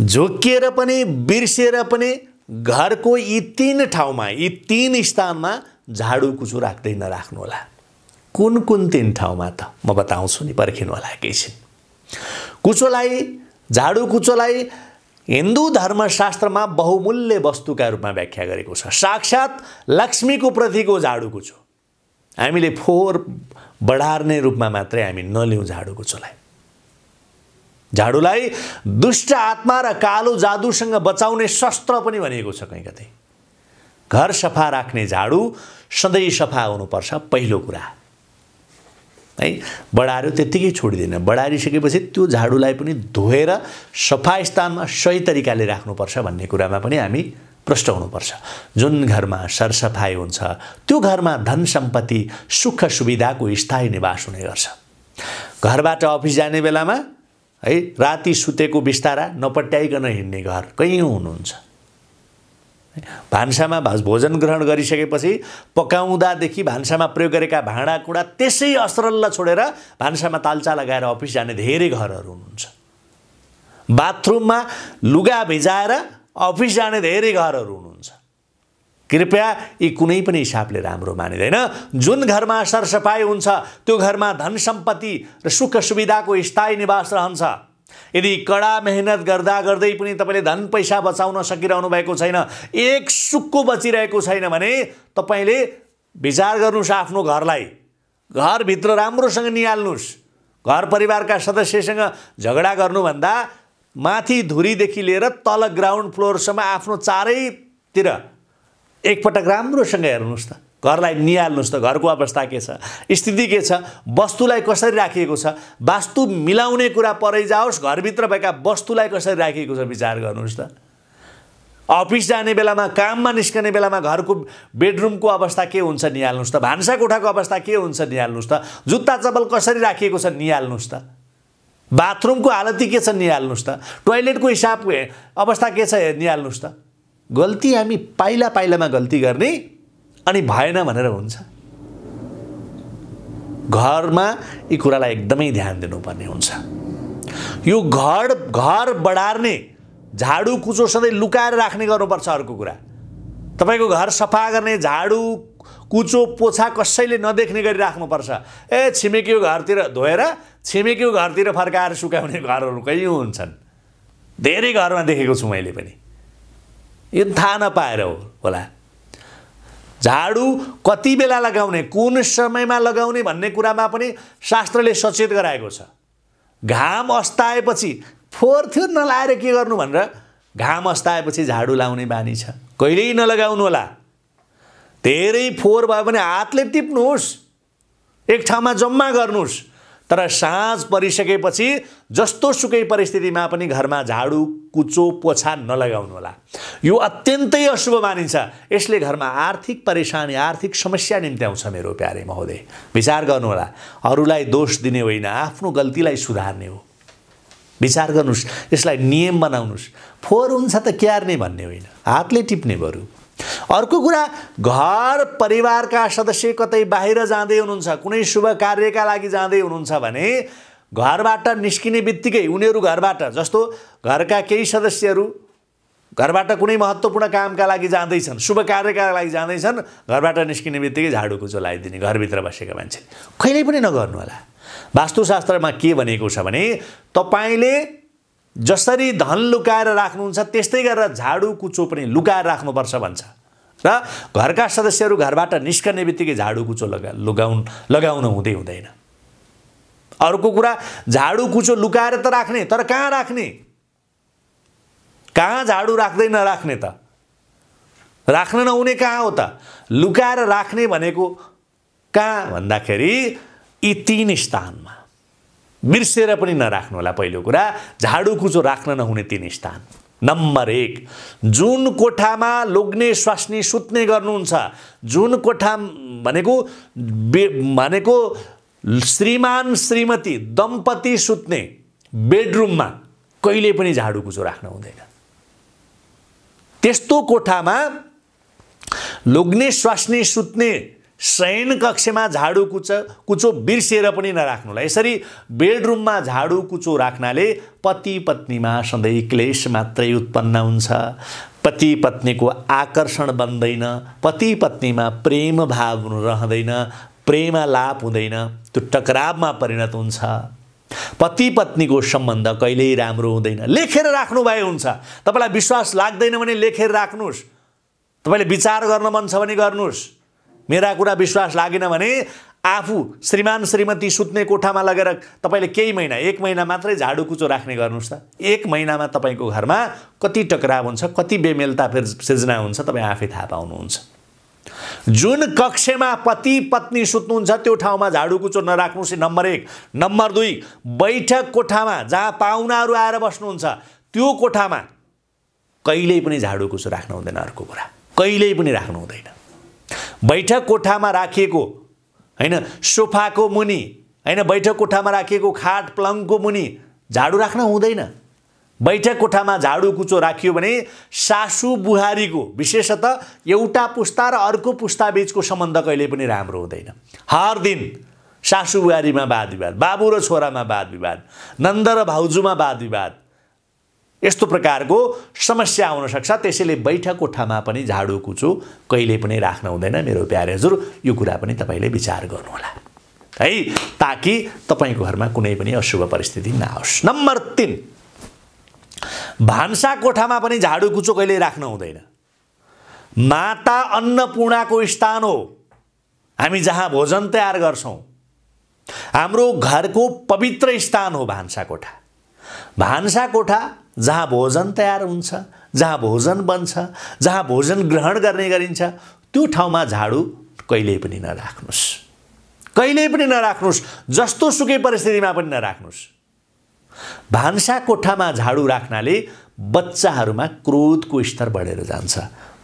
झोकिएर पनि बिर्सिएर पनि घरको यी तिन ठाउँमा यी तिन स्थानमा झाडु कुचु राख्दै नराख्नु होला कुन कुन तिन ठाउँमा त म बताउँछु नि पर्खिनु होला एकैछिन कुचोलाई झाडु कुचोलाई हिन्दू धर्मशास्त्रमा बहुमूल्य वस्तुका रूपमा व्याख्या गरेको छ साक्षात् लक्ष्मीको प्रतिको झाडु कुचो हामीले फोहोर बढार्ने रूपमा मात्रै हामी नलिउँ झाडु कुचोलाई झाडुलाई दुष्ट आत्मा र कालो जादुसँग बचाउने शस्त्र पनि भनिएको छ कहीँ कतै घर सफा राख्ने झाडु सधैँ सफा हुनुपर्छ पहिलो कुरा है बढाएर त्यत्तिकै छोडिदिन बढारिसकेपछि त्यो झाडुलाई पनि धोएर सफा स्थानमा सही तरिकाले राख्नुपर्छ भन्ने कुरामा पनि हामी प्रष्ट हुनुपर्छ जुन घरमा सरसफाइ हुन्छ त्यो घरमा धन सम्पत्ति सुख सुविधाको स्थायी निवास हुने गर्छ घरबाट अफिस जाने बेलामा है राति सुतेको बिस्तारा नपट्याइकन हिँड्ने घर कहीँ हुनुहुन्छ भान्सामा भोजन ग्रहण गरिसकेपछि पकाउँदादेखि भान्सामा प्रयोग गरेका भाँडाकुँडा त्यसै असरल्ल छोडेर भान्सामा तालचा लगाएर अफिस जाने धेरै घरहरू हुनुहुन्छ बाथरुममा लुगा भिजाएर अफिस जाने धेरै घरहरू हुनुहुन्छ कृपया यी कुनै पनि हिसाबले राम्रो मानिँदैन जुन घरमा सरसफाइ हुन्छ त्यो घरमा धन सम्पत्ति र सुख सुविधाको स्थायी निवास रहन्छ यदि कडा मेहनत गर्दा गर्दै पनि तपाईँले धन पैसा बचाउन सकिरहनु भएको छैन एक सुक्को बचिरहेको छैन भने तपाईँले विचार गर्नुहोस् आफ्नो घरलाई घरभित्र राम्रोसँग निहाल्नुहोस् घर परिवारका सदस्यसँग झगडा गर्नुभन्दा माथि धुरीदेखि लिएर तल ग्राउन्ड फ्लोरसम्म आफ्नो चारैतिर एकपटक राम्रोसँग हेर्नुहोस् त घरलाई निहाल्नुहोस् त घरको अवस्था के छ स्थिति के छ वस्तुलाई कसरी राखिएको छ वास्तु मिलाउने कुरा परै जाओस् घरभित्र भएका वस्तुलाई कसरी राखिएको छ विचार गर्नुहोस् त अफिस जाने बेलामा काममा निस्कने बेलामा घरको बेडरुमको अवस्था के हुन्छ निहाल्नुहोस् त भान्सा कोठाको अवस्था के हुन्छ निहाल्नुहोस् त जुत्ता चप्पल कसरी राखिएको छ निहाल्नुहोस् त बाथरुमको हालती के छ निहाल्नुहोस् त टोइलेटको हिसाब अवस्था के छ निहाल्नुहोस् त गल्ती हामी पाइला पाइलामा गल्ती गर्ने अनि भएन भनेर हुन्छ घरमा यी कुरालाई एकदमै ध्यान दिनुपर्ने हुन्छ यो घर घर बढार्ने झाडु कुचो सधैँ लुकाएर राख्ने गर्नुपर्छ अर्को कुरा तपाईँको घर सफा गर्ने झाडु कुचो पोछा कसैले नदेख्ने गरी राख्नुपर्छ ए छिमेकीको घरतिर धोएर छिमेकीको घरतिर फर्काएर सुकाउने घरहरू कहीँ हुन्छन् धेरै घरमा देखेको छु मैले पनि यो थाहा नपाएर हो होला झाडु कति बेला लगाउने कुन समयमा लगाउने भन्ने कुरामा पनि शास्त्रले सचेत गराएको छ घाम अस्ताएपछि फोहोर थियो नलाएर के गर्नु भनेर घाम अस्ताएपछि झाडु लाउने बानी छ कहिल्यै नलगाउनु होला धेरै फोहोर भयो भने हातले टिप्नुहोस् एक ठाउँमा जम्मा गर्नुहोस् तर साँझ परिसकेपछि जस्तो सुकै परिस्थितिमा पनि घरमा झाडु कुचो पोछा नलगाउनु होला यो अत्यन्तै अशुभ मानिन्छ यसले घरमा आर्थिक परेसानी आर्थिक समस्या निम्ति आउँछ मेरो प्यारे महोदय विचार गर्नुहोला अरूलाई दोष दिने होइन आफ्नो गल्तीलाई सुधार्ने हो विचार गर्नुहोस् यसलाई नियम बनाउनुहोस् फोहोर हुन्छ त क्यार्ने भन्ने होइन हातले टिप्ने बरु अर्को कुरा घर परिवारका सदस्य कतै बाहिर जाँदै हुनुहुन्छ कुनै शुभ कार्यका लागि जाँदै हुनुहुन्छ भने घरबाट निस्किने बित्तिकै उनीहरू घरबाट जस्तो घरका केही सदस्यहरू घरबाट कुनै महत्त्वपूर्ण कामका लागि जाँदैछन् शुभ कार्यका लागि जाँदैछन् घरबाट निस्किने बित्तिकै झाडु कुचो लगाइदिने घरभित्र बसेका मान्छेले कहिल्यै पनि नगर्नु होला वास्तुशास्त्रमा के भनेको छ भने तपाईँले जसरी धन लुकाएर राख्नुहुन्छ त्यस्तै गरेर झाडु कुचो पनि लुकाएर राख्नुपर्छ भन्छ र घरका सदस्यहरू घरबाट निस्कने बित्तिकै झाडु कुचो लगा लुगाउन लगाउनु हुँदै हुँदैन अर्को कुरा झाडु कुचो लुकाएर त राख्ने तर कहाँ राख्ने कहाँ झाडु राख्दै नराख्ने त राख्न नहुने कहाँ हो त लुकाएर राख्ने भनेको कहाँ भन्दाखेरि यी तिन स्थानमा बिर्सेर पनि नराख्नु होला पहिलो कुरा झाडु कुचो राख्न नहुने तिन स्थान नम्बर एक जुन कोठामा लोग्ने स्वास्नी सुत्ने गर्नुहुन्छ जुन कोठा भनेको भनेको श्रीमान श्रीमती दम्पति सुत्ने बेडरुममा कहिले पनि झाडु कुचो राख्न हुँदैन त्यस्तो कोठामा लोग्ने स्वास्नी सुत्ने शयन कक्षमा झाडु कुच कुचो बिर्सिएर पनि नराख्नुलाई यसरी बेडरुममा झाडु कुचो राख्नाले पति पत्नीमा सधैँ क्लेश मात्रै उत्पन्न हुन्छ पति पत्नीको आकर्षण बन्दैन पति पत्नीमा प्रेम भाव रहँदैन लाप हुँदैन त्यो टकरावमा परिणत हुन्छ पति पत्नीको सम्बन्ध कहिल्यै राम्रो हुँदैन लेखेर राख्नु भए हुन्छ तपाईँलाई विश्वास लाग्दैन भने लेखेर राख्नुहोस् तपाईँले विचार गर्न मन छ भने गर्नुहोस् मेरा कुरा विश्वास लागेन भने आफू श्रीमान श्रीमती सुत्ने कोठामा लगेर तपाईँले केही महिना एक महिना मात्रै झाडु कुचो राख्ने गर्नुहोस् त एक महिनामा तपाईँको घरमा कति टकराव हुन्छ कति बेमेलता फेर सिर्जना हुन्छ तपाईँ आफै थाहा पाउनुहुन्छ जुन कक्षमा पति पत्नी सुत्नुहुन्छ त्यो ठाउँमा झाडु कुचो नराख्नुहोस् नम्बर एक नम्बर दुई बैठक कोठामा जहाँ पाहुनाहरू आएर बस्नुहुन्छ त्यो कोठामा कहिल्यै पनि झाडु कुचो राख्नु हुँदैन अर्को कुरा कहिल्यै पनि राख्नु हुँदैन बैठक कोठामा राखिएको होइन सोफाको मुनि होइन बैठक कोठामा राखिएको खाट प्लङको मुनि झाडु राख्न हुँदैन बैठक कोठामा झाडु कुचो राखियो भने सासु बुहारीको विशेषतः एउटा पुस्ता र अर्को पुस्ता बिचको सम्बन्ध कहिले पनि राम्रो हुँदैन हर दिन सासु बुहारीमा वाद विवाद बाबु र छोरामा वाद विवाद नन्द र भाउजूमा वाद विवाद यस्तो प्रकारको समस्या आउनसक्छ त्यसैले बैठक कोठामा पनि झाडु कुचो कहिले पनि राख्न हुँदैन मेरो प्यारे हजुर यो कुरा पनि तपाईँले विचार गर्नुहोला है ताकि तपाईँको घरमा कुनै पनि अशुभ परिस्थिति नआओस् नम्बर तिन भान्सा कोठामा पनि झाडु कुचो कहिले राख्न हुँदैन माता अन्नपूर्णाको स्थान हो हामी जहाँ भोजन तयार गर्छौँ हाम्रो घरको पवित्र स्थान हो भान्सा कोठा भान्सा कोठा जहाँ भोजन तयार हुन्छ जहाँ भोजन बन्छ जहाँ भोजन ग्रहण गर्ने गरिन्छ त्यो ठाउँमा झाडु कहिल्यै पनि नराख्नुहोस् कहिल्यै पनि नराख्नुहोस् जस्तो सुकै परिस्थितिमा पनि नराख्नुहोस् भान्सा कोठामा झाडु राख्नाले बच्चाहरूमा क्रोधको स्तर बढेर जान्छ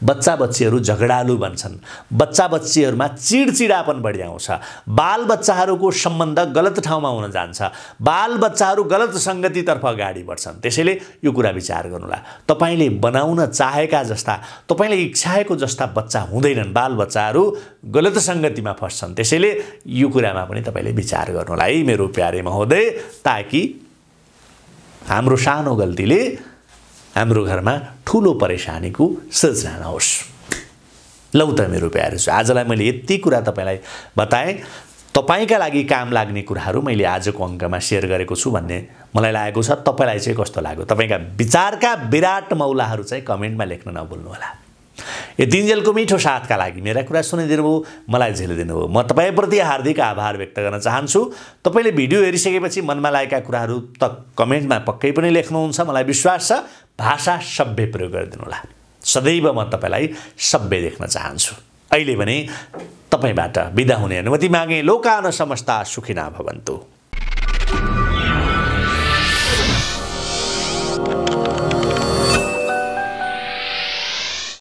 बच्चा बच्चीहरू झगडालु भन्छन् बच्चा बच्चीहरूमा चिडचिडापन बढी आउँछ बालबच्चाहरूको सम्बन्ध गलत ठाउँमा हुन जान्छ बालबच्चाहरू गलत सङ्गतितर्फ अगाडि बढ्छन् त्यसैले यो कुरा विचार गर्नुहोला तपाईँले बनाउन चाहेका जस्ता तपाईँले इच्छाएको जस्ता बच्चा हुँदैनन् बालबच्चाहरू गलत सङ्गतिमा फस्छन् त्यसैले यो कुरामा पनि तपाईँले विचार गर्नुहोला है मेरो प्यारे महोदय ताकि हाम्रो सानो गल्तीले हाम्रो घरमा ठुलो परेसानीको सृजना नहोस् लौ त मेरो प्यारो आजलाई मैले यति कुरा तपाईँलाई बताएँ तपाईँका लागि काम लाग्ने कुराहरू मैले आजको अङ्कमा सेयर गरेको छु भन्ने मलाई लागेको छ तपाईँलाई चाहिँ कस्तो लाग्यो तपाईँका विचारका विराट मौलाहरू चाहिँ कमेन्टमा लेख्न नभुल्नुहोला यो दिनजेलको मिठो साथका लागि मेरा कुरा सुनिदिनु भयो मलाई झेलिदिनु भयो म तपाईँप्रति हार्दिक आभार व्यक्त गर्न चाहन्छु तपाईँले भिडियो हेरिसकेपछि मनमा लागेका कुराहरू त कमेन्टमा पक्कै पनि लेख्नुहुन्छ मलाई विश्वास छ भाषा सभ्य प्रयोग गरिदिनु होला सदैव म तपाईँलाई सभ्य देख्न चाहन्छु अहिले भने तपाईँबाट बिदा हुने अनुमति मागेँ लोकान समस्ता सुखिना भवन्तु